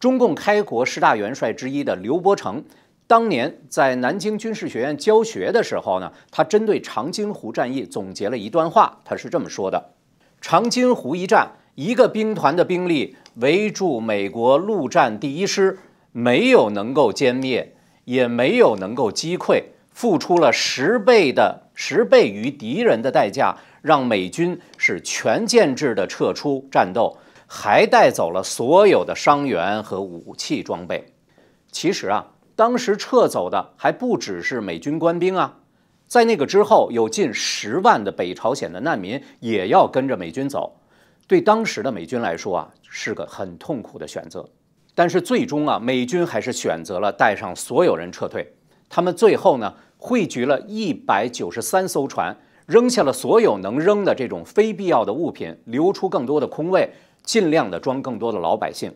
中共开国十大元帅之一的刘伯承，当年在南京军事学院教学的时候呢，他针对长津湖战役总结了一段话，他是这么说的：长津湖一战，一个兵团的兵力围住美国陆战第一师，没有能够歼灭，也没有能够击溃，付出了十倍的十倍于敌人的代价，让美军是全建制的撤出战斗。还带走了所有的伤员和武器装备。其实啊，当时撤走的还不只是美军官兵啊，在那个之后，有近十万的北朝鲜的难民也要跟着美军走。对当时的美军来说啊，是个很痛苦的选择。但是最终啊，美军还是选择了带上所有人撤退。他们最后呢，汇聚了一百九十三艘船，扔下了所有能扔的这种非必要的物品，留出更多的空位。尽量的装更多的老百姓。